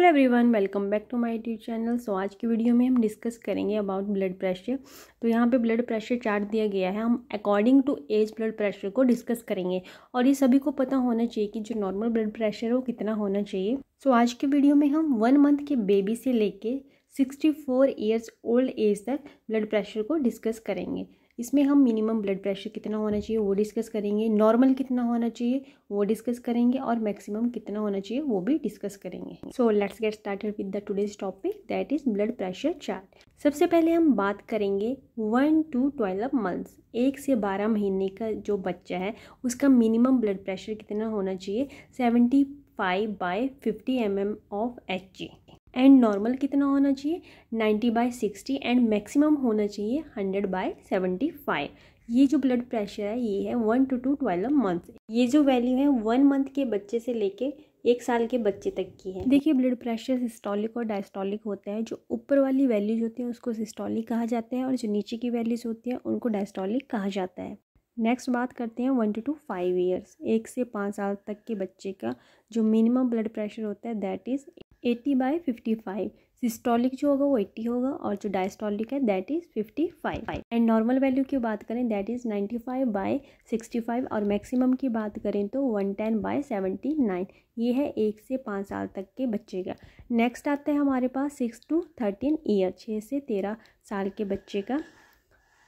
hello everyone welcome back to my YouTube channel so आज की video में हम डिस्कस करेंगे अबाउट ब्लड प्रेशर तो यहाँ पे ब्लड प्रेशर चार्ट दिया गया है हम according to age blood pressure को डिस्कस करेंगे और ये सभी को पता होना चाहिए कि जो नॉर्मल ब्लड प्रेशर है वो कितना होना चाहिए सो so, आज की वीडियो में हम वन मंथ के बेबी से लेके sixty four years old age तक ब्लड प्रेशर को डिस्कस करेंगे इसमें हम मिनिमम ब्लड प्रेशर कितना होना चाहिए वो डिस्कस करेंगे नॉर्मल कितना होना चाहिए वो डिस्कस करेंगे और मैक्सिमम कितना होना चाहिए वो भी डिस्कस करेंगे so let's get started with the today's topic that is blood pressure chart सबसे पहले हम बात करेंगे वन टू ट्वेल्व मंथ्स एक से बारह महीने का जो बच्चा है उसका मिनिमम ब्लड प्रेशर कितना होना चाहिए seventy five by fifty M M of H G and normal कितना होना चाहिए ninety by sixty and maximum होना चाहिए हंड्रेड बाई सेवेंटी फाइव ये जो ब्लड प्रेशर है ये है one to to twelve month ये जो वैल्यू है वन मंथ के बच्चे से लेके एक साल के बच्चे तक की है देखिए ब्लड प्रेशर सिस्टोलिक और डायस्टोलिक होता है जो ऊपर वाली वैल्यूज होती हैं उसको सिस्टोलिक कहा जाता है और जो नीचे की वैल्यूज होती हैं उनको डायस्टोलिक कहा जाता है नेक्स्ट बात करते हैं one to to five years एक से पाँच साल तक के बच्चे का जो मिनिमम ब्लड प्रेशर होता है that is eighty by fifty five systolic जो होगा वो एट्टी होगा और जो डायस्टोलिक है that is fifty five five and normal value की बात करें that is ninety five by sixty five और मैक्सिमम की बात करें तो one ten by seventy nine ये है एक से पाँच साल तक के बच्चे का नेक्स्ट आता है हमारे पास सिक्स टू थर्टीन ईयर छः से तेरह साल के बच्चे का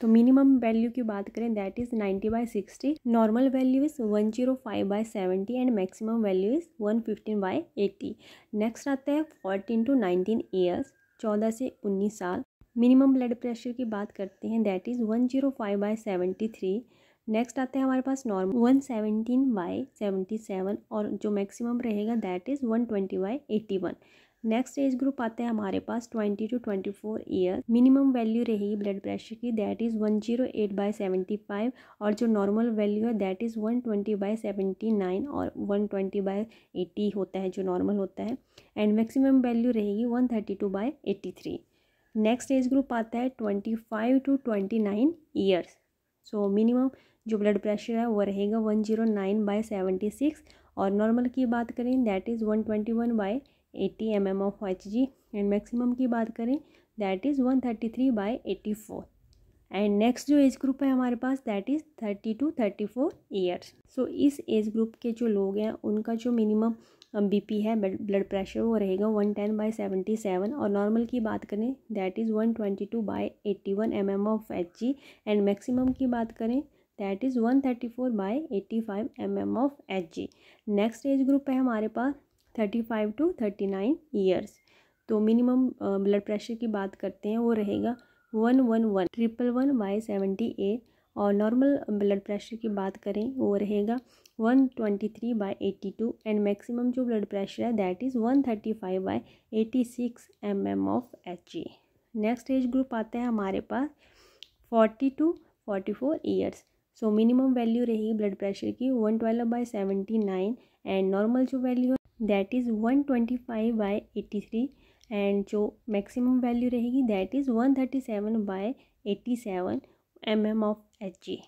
तो मिनिमम वैल्यू की बात करें that is ninety by sixty normal value is one zero five by seventy and maximum value is one fifteen by eighty next आता है फोर्टीन टू नाइनटीन ईयर्स चौदह से उन्नीस साल मिनिमम ब्लड प्रेशर की बात करते हैं that is one zero five by seventy three next आते हैं हमारे पास normal one seventeen by seventy seven और जो मैक्सिमम रहेगा that is one twenty by eighty one next age group आता है हमारे पास 20 टू 24 ईयर मिनिमम वैल्यू रहेगी ब्लड प्रेशर की that is 108 zero eight by seventy five और जो नॉर्मल वैल्यू है that is 120 twenty by seventy nine और 120 ट्वेंटी बाई एटी होता है जो नॉर्मल होता है एंड मैक्सिमम वैल्यू रहेगी 132 thirty two by eighty three next age group आता है twenty five to twenty nine years so minimum जो ब्लड प्रेशर है वो रहेगा one zero nine by seventy six और नॉर्मल की बात करें that is one twenty one by eighty M M of H G and maximum की बात करें that is one thirty three by eighty four and next जो age group है हमारे पास that is thirty to thirty four years so इस age group के जो लोग हैं उनका जो मिनिमम बीपी है ब्लड प्रेशर वो रहेगा one ten by seventy seven और नॉर्मल की बात करें that is one twenty two by eighty one M M of H G and maximum की बात करें that is one thirty four by eighty five M M of H G next age group है हमारे पास thirty five to thirty nine years तो minimum blood pressure की बात करते हैं वो रहेगा one one one triple one by seventy eight और नॉर्मल ब्लड प्रेशर की बात करें वो रहेगा one twenty three by eighty two and maximum जो ब्लड प्रेशर है that is one thirty five by eighty six M M of H A next age group आता है हमारे पास forty to forty four years so minimum value रहेगी blood pressure की one twelve by seventy nine and normal जो value that is one twenty five by eighty three and जो maximum value रहेगी that is one thirty seven by eighty seven M M of H G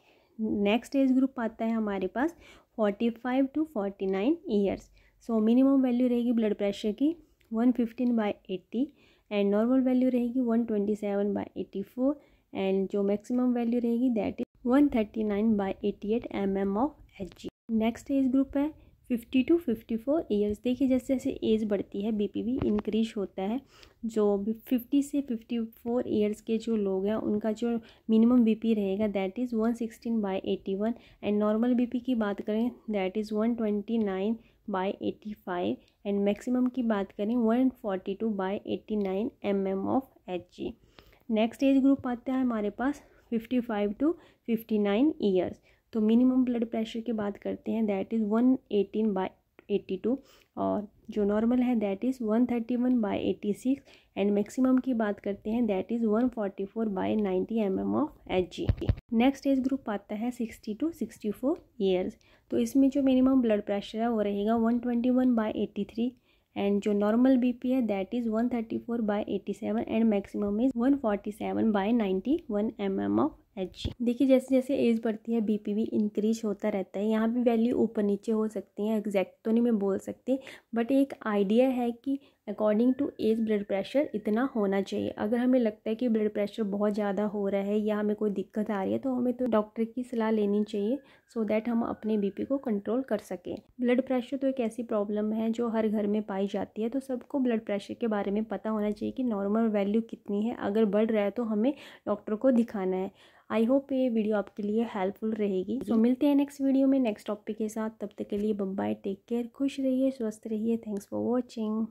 next age group आता है हमारे पास forty five to forty nine years so minimum value रहेगी blood pressure की one fifteen by eighty and normal value रहेगी one twenty seven by eighty four and जो maximum value रहेगी that is one thirty nine by eighty eight M M of H G next age group है fifty to fifty four years देखिए जैसे जैसे as बढ़ती है BP भी increase होता है जो फिफ्टी से फिफ्टी फोर ईयर्स के जो लोग हैं उनका जो मिनिमम बीपी रहेगा that is one sixteen by eighty one and normal BP की बात करें that is one twenty nine by eighty five and maximum की बात करें one forty two by eighty nine M M of H G next age group आता है हमारे पास fifty five to fifty nine years तो मिनिमम ब्लड प्रेशर की बात करते हैं that is one eighteen by eighty two और जो नॉर्मल है that is one thirty one by eighty six and maximum की बात करते हैं that is one forty four by ninety M M of H G next age group आता है sixty two sixty four years तो इसमें जो मिनिमम ब्लड प्रेशर है वो रहेगा one twenty one by eighty three and जो नॉर्मल बी पी है that is one thirty four by eighty seven and maximum is one forty seven by ninety one M M of G देखिए जैसे जैसे as बढ़ती है BP भी increase होता रहता है यहाँ भी वैल्यू ऊपर नीचे हो सकती है एग्जैक्ट तो नहीं मैं बोल सकती बट एक आइडिया है कि according to age blood pressure इतना होना चाहिए अगर हमें लगता है कि ब्लड प्रेशर बहुत ज़्यादा हो रहा है या हमें कोई दिक्कत आ रही है तो हमें तो डॉक्टर की सलाह लेनी चाहिए सो so दैट हम अपने बी को कंट्रोल कर सकें ब्लड प्रेशर तो एक ऐसी प्रॉब्लम है जो हर घर में पाई जाती है तो सबको ब्लड प्रेशर के बारे में पता होना चाहिए कि नॉर्मल वैल्यू कितनी है अगर बढ़ रहा है तो हमें डॉक्टर को दिखाना है आई होप ये वीडियो आपके लिए हेल्पफुल रहेगी तो so, मिलते हैं नेक्स्ट वीडियो में नेक्स्ट टॉपिक के साथ तब तक के लिए बम्बाई टेक केयर खुश रहिए स्वस्थ रहिए थैंक्स फॉर वॉचिंग